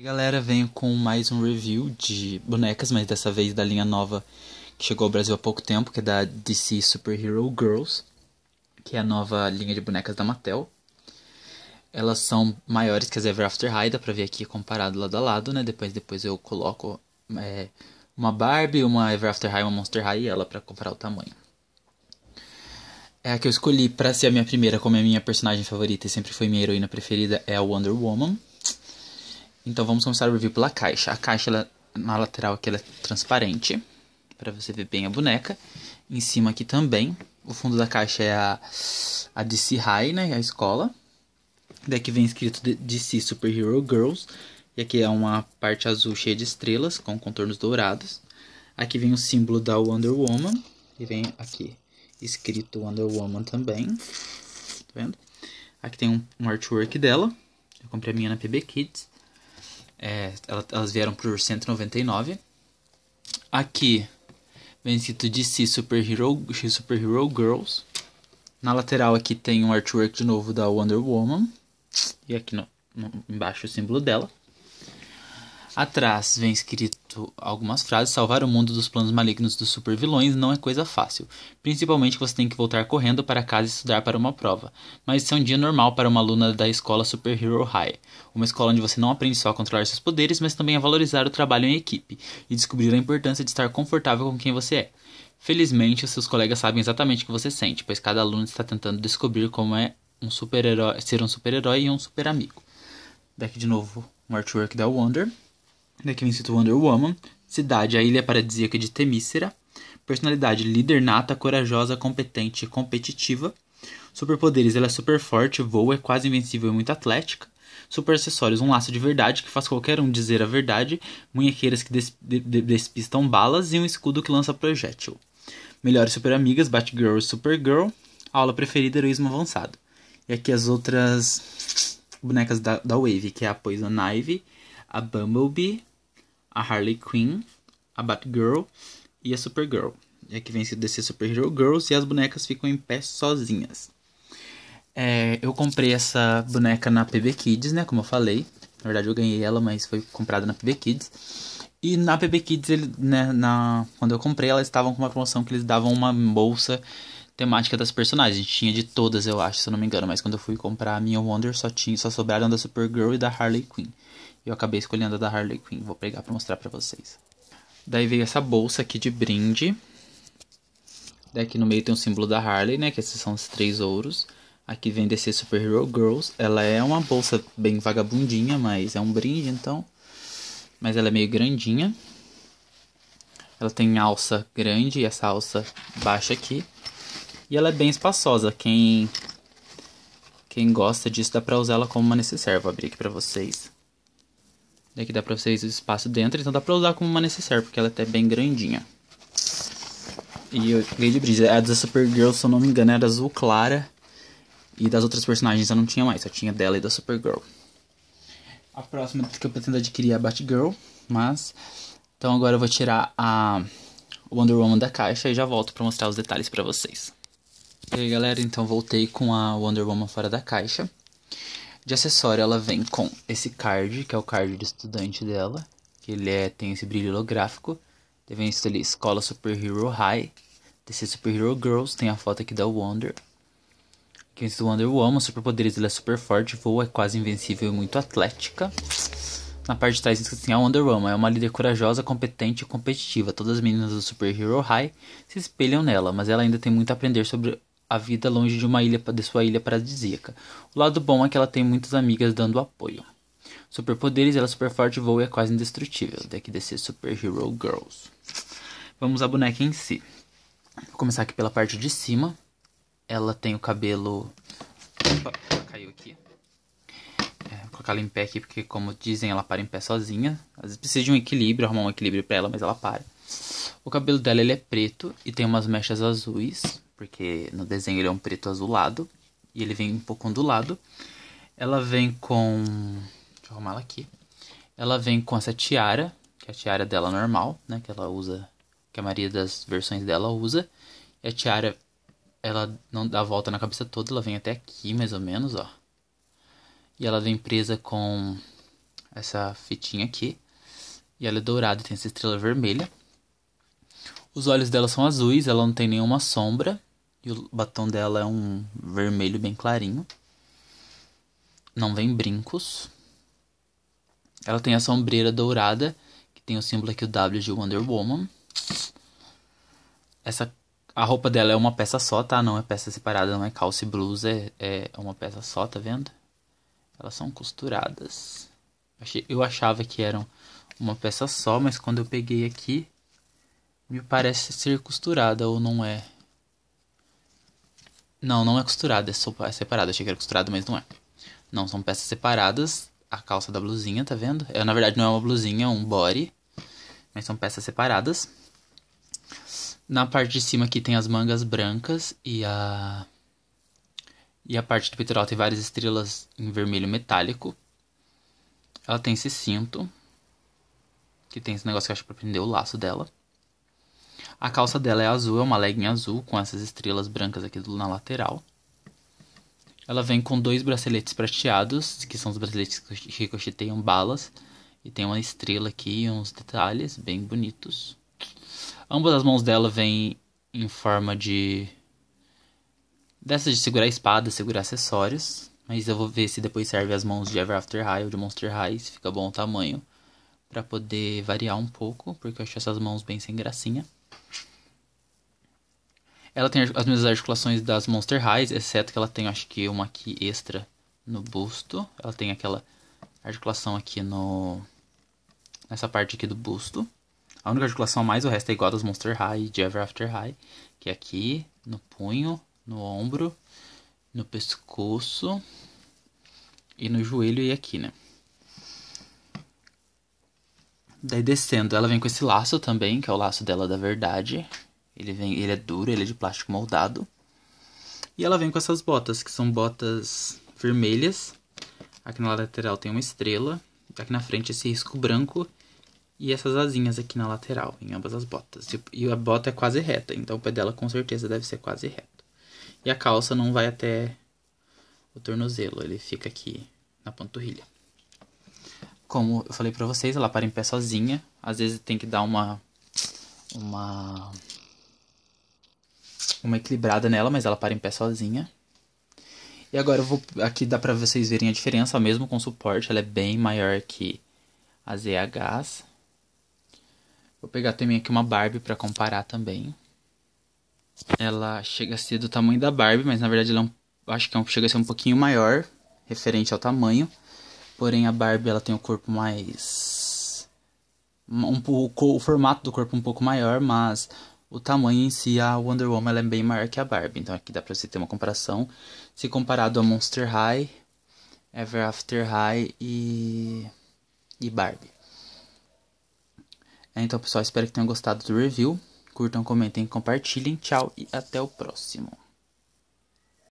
E galera, venho com mais um review de bonecas, mas dessa vez da linha nova que chegou ao Brasil há pouco tempo, que é da DC Super Hero Girls, que é a nova linha de bonecas da Mattel. Elas são maiores que as Ever After High, dá pra ver aqui comparado lado a lado, né? Depois, depois eu coloco é, uma Barbie, uma Ever After High, uma Monster High e ela para comparar o tamanho. É a que eu escolhi para ser a minha primeira, como é a minha personagem favorita e sempre foi minha heroína preferida, é a Wonder Woman. Então vamos começar o review pela caixa. A caixa ela, na lateral aqui ela é transparente para você ver bem a boneca. Em cima aqui também. O fundo da caixa é a, a DC High, né? A escola. Daqui vem escrito DC Superhero Girls. E aqui é uma parte azul cheia de estrelas com contornos dourados. Aqui vem o símbolo da Wonder Woman. E vem aqui escrito Wonder Woman também. Tá vendo? Aqui tem um, um artwork dela. Eu comprei a minha na PB Kids. É, elas vieram por 199. Aqui vem escrito DC Super Hero, Super Hero Girls. Na lateral aqui tem um artwork de novo da Wonder Woman. E aqui no, no embaixo o símbolo dela. Atrás vem escrito algumas frases. Salvar o mundo dos planos malignos dos supervilões não é coisa fácil. Principalmente que você tem que voltar correndo para casa e estudar para uma prova. Mas isso é um dia normal para uma aluna da escola Super Hero High. Uma escola onde você não aprende só a controlar seus poderes, mas também a valorizar o trabalho em equipe e descobrir a importância de estar confortável com quem você é. Felizmente, os seus colegas sabem exatamente o que você sente, pois cada aluno está tentando descobrir como é um super ser um super-herói e um super-amigo. Daqui de novo um artwork da Wonder. Daqui né, vem cito Wonder Woman. Cidade, a ilha paradisíaca de Temícera. Personalidade, líder nata, corajosa, competente e competitiva. Superpoderes, ela é super forte, voa, é quase invencível e muito atlética. Super acessórios, um laço de verdade que faz qualquer um dizer a verdade. Munhequeiras que des de de despistam balas e um escudo que lança projétil. Melhores super amigas, Batgirl e Supergirl. Aula preferida, heroísmo avançado. E aqui as outras bonecas da, da Wave, que é a Poison Ivy, a Bumblebee, a Harley Quinn, a Batgirl e a Supergirl. É que vem se descer Supergirl Girls e as bonecas ficam em pé sozinhas. É, eu comprei essa boneca na PB Kids, né? Como eu falei. Na verdade eu ganhei ela, mas foi comprada na PB Kids. E na PB Kids, ele, né, na, quando eu comprei, elas estavam com uma promoção que eles davam uma bolsa temática das personagens. Tinha de todas, eu acho, se eu não me engano. Mas quando eu fui comprar a minha Wonder, só, tinha, só sobraram da Supergirl e da Harley Quinn. Eu acabei escolhendo a da Harley Quinn. Vou pegar pra mostrar pra vocês. Daí veio essa bolsa aqui de brinde. Daí aqui no meio tem o símbolo da Harley, né? Que esses são os três ouros. Aqui vem DC Super Hero Girls. Ela é uma bolsa bem vagabundinha, mas é um brinde, então. Mas ela é meio grandinha. Ela tem alça grande e essa alça baixa aqui. E ela é bem espaçosa. Quem quem gosta disso dá pra usar ela como uma necessaire. Vou abrir aqui pra vocês. Daqui dá pra vocês o espaço dentro, então dá pra usar como uma necessaire, porque ela é até bem grandinha. E eu ganhei de brisa. É a da Supergirl, se eu não me engano, era azul clara. E das outras personagens eu não tinha mais, só tinha dela e da Supergirl. A próxima que eu pretendo adquirir é a Batgirl, mas... Então agora eu vou tirar a Wonder Woman da caixa e já volto pra mostrar os detalhes pra vocês. E aí galera, então voltei com a Wonder Woman fora da caixa. De acessório ela vem com esse card, que é o card do estudante dela, que ele é, tem esse brilho holográfico. Teve isso ali, Escola Super Hero High, DC Super Hero Girls, tem a foto aqui da Wonder. Que do Wonder Woman, poderes ela é super forte, voa, é quase invencível e muito atlética. Na parte de trás diz assim, a Wonder Woman é uma líder corajosa, competente e competitiva. Todas as meninas do Super Hero High se espelham nela, mas ela ainda tem muito a aprender sobre a vida longe de uma ilha de sua ilha paradisíaca. O lado bom é que ela tem muitas amigas dando apoio. Superpoderes, ela é super forte, voa e é quase indestrutível. que descer Super Hero Girls. Vamos à boneca em si. Vou começar aqui pela parte de cima. Ela tem o cabelo. Opa, caiu aqui. É, vou colocar ela em pé aqui, porque, como dizem, ela para em pé sozinha. Às vezes precisa de um equilíbrio, arrumar um equilíbrio para ela, mas ela para. O cabelo dela ele é preto e tem umas mechas azuis porque no desenho ele é um preto azulado e ele vem um pouco ondulado. Ela vem com. Deixa eu arrumar ela aqui. Ela vem com essa tiara, que é a tiara dela normal, né? Que ela usa. Que a maioria das versões dela usa. E a tiara, ela não dá volta na cabeça toda, ela vem até aqui, mais ou menos, ó. E ela vem presa com essa fitinha aqui. E ela é dourada, tem essa estrela vermelha. Os olhos dela são azuis, ela não tem nenhuma sombra. E o batom dela é um vermelho bem clarinho. Não vem brincos. Ela tem a sombreira dourada, que tem o símbolo aqui, o W de Wonder Woman. Essa, a roupa dela é uma peça só, tá? Não é peça separada, não é calça e blusa, é, é uma peça só, tá vendo? Elas são costuradas. Eu achava que eram uma peça só, mas quando eu peguei aqui, me parece ser costurada ou não é. Não, não é costurado, é, so... é separado. Eu achei que era costurado, mas não é. Não, são peças separadas. A calça da blusinha, tá vendo? É, na verdade, não é uma blusinha, é um body. Mas são peças separadas. Na parte de cima aqui tem as mangas brancas e a. E a parte do peitoral tem várias estrelas em vermelho metálico. Ela tem esse cinto. Que tem esse negócio que eu acho pra prender o laço dela. A calça dela é azul, é uma legging azul com essas estrelas brancas aqui na lateral. Ela vem com dois braceletes prateados, que são os braceletes que ricocheteiam balas. E tem uma estrela aqui e uns detalhes bem bonitos. Ambas as mãos dela vêm em forma de. dessa de segurar espada, segurar acessórios. Mas eu vou ver se depois serve as mãos de Ever After High ou de Monster High, se fica bom o tamanho. para poder variar um pouco, porque eu acho essas mãos bem sem gracinha. Ela tem as mesmas articulações das Monster Highs, exceto que ela tem, acho que, uma aqui extra no busto. Ela tem aquela articulação aqui no... Nessa parte aqui do busto. A única articulação a mais, o resto é igual das Monster High de Ever After High. Que é aqui, no punho, no ombro, no pescoço e no joelho e aqui, né? Daí descendo, ela vem com esse laço também, que é o laço dela da verdade. Ele, vem, ele é duro, ele é de plástico moldado. E ela vem com essas botas, que são botas vermelhas. Aqui na lateral tem uma estrela. Aqui na frente esse risco branco. E essas asinhas aqui na lateral, em ambas as botas. Tipo, e a bota é quase reta, então o pé dela com certeza deve ser quase reto. E a calça não vai até o tornozelo, ele fica aqui na panturrilha. Como eu falei pra vocês, ela para em pé sozinha. Às vezes tem que dar uma uma uma equilibrada nela, mas ela para em pé sozinha. E agora eu vou. Aqui dá pra vocês verem a diferença, mesmo com suporte, ela é bem maior que a ZH. Vou pegar também aqui uma Barbie para comparar também. Ela chega a ser do tamanho da Barbie, mas na verdade ela é um, acho que é um, chega a ser um pouquinho maior, referente ao tamanho. Porém a Barbie ela tem o um corpo mais um pouco o formato do corpo um pouco maior, mas o tamanho em si, a Wonder Woman é bem maior que a Barbie. Então aqui dá pra você ter uma comparação. Se comparado a Monster High, Ever After High e, e Barbie. É, então, pessoal, espero que tenham gostado do review. Curtam, comentem, compartilhem. Tchau e até o próximo.